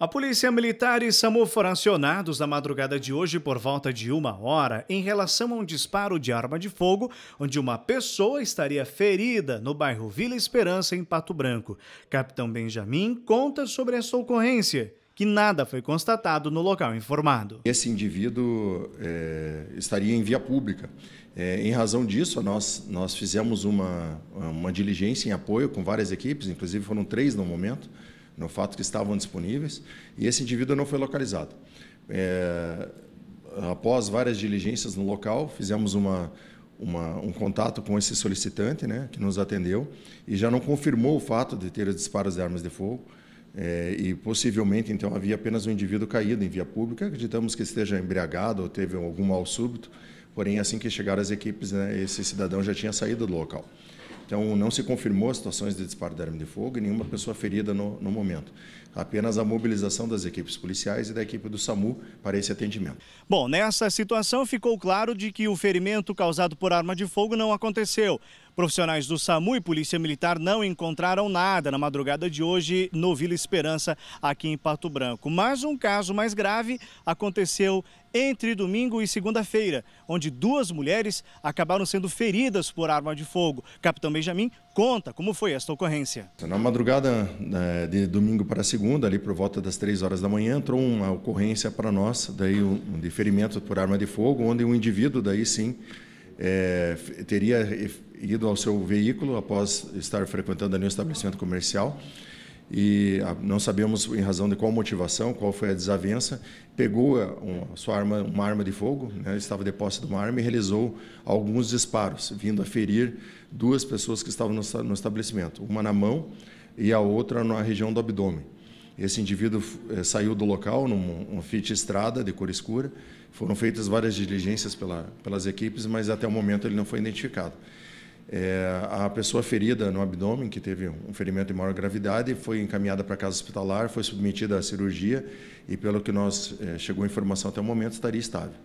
A Polícia Militar e SAMU foram acionados na madrugada de hoje por volta de uma hora em relação a um disparo de arma de fogo, onde uma pessoa estaria ferida no bairro Vila Esperança, em Pato Branco. Capitão Benjamin conta sobre essa ocorrência, que nada foi constatado no local informado. Esse indivíduo é, estaria em via pública. É, em razão disso, nós, nós fizemos uma, uma diligência em apoio com várias equipes, inclusive foram três no momento no fato que estavam disponíveis, e esse indivíduo não foi localizado. É, após várias diligências no local, fizemos uma, uma, um contato com esse solicitante, né, que nos atendeu, e já não confirmou o fato de ter os disparos de armas de fogo, é, e possivelmente, então, havia apenas um indivíduo caído em via pública, acreditamos que esteja embriagado ou teve algum mal súbito, porém, assim que chegaram as equipes, né, esse cidadão já tinha saído do local. Então, não se confirmou situações de disparo de arma de fogo e nenhuma pessoa ferida no, no momento. Apenas a mobilização das equipes policiais e da equipe do SAMU para esse atendimento. Bom, nessa situação ficou claro de que o ferimento causado por arma de fogo não aconteceu. Profissionais do SAMU e Polícia Militar não encontraram nada na madrugada de hoje no Vila Esperança, aqui em Pato Branco. Mas um caso mais grave aconteceu entre domingo e segunda-feira, onde duas mulheres acabaram sendo feridas por arma de fogo. Capitão Benjamin conta como foi esta ocorrência. Na madrugada né, de domingo para segunda, ali por volta das três horas da manhã, entrou uma ocorrência para nós, daí um de ferimento por arma de fogo, onde um indivíduo daí sim é, teria ido ao seu veículo após estar frequentando ali um estabelecimento comercial e ah, não sabemos em razão de qual motivação, qual foi a desavença, pegou eh, uma, sua arma, uma arma de fogo, né, estava de posse de uma arma e realizou alguns disparos, vindo a ferir duas pessoas que estavam no, no estabelecimento, uma na mão e a outra na região do abdômen. Esse indivíduo eh, saiu do local num um Fit Estrada de cor escura. Foram feitas várias diligências pela, pelas equipes, mas até o momento ele não foi identificado. É, a pessoa ferida no abdômen, que teve um ferimento de maior gravidade, foi encaminhada para casa hospitalar, foi submetida à cirurgia e, pelo que nós é, chegou a informação até o momento, estaria estável.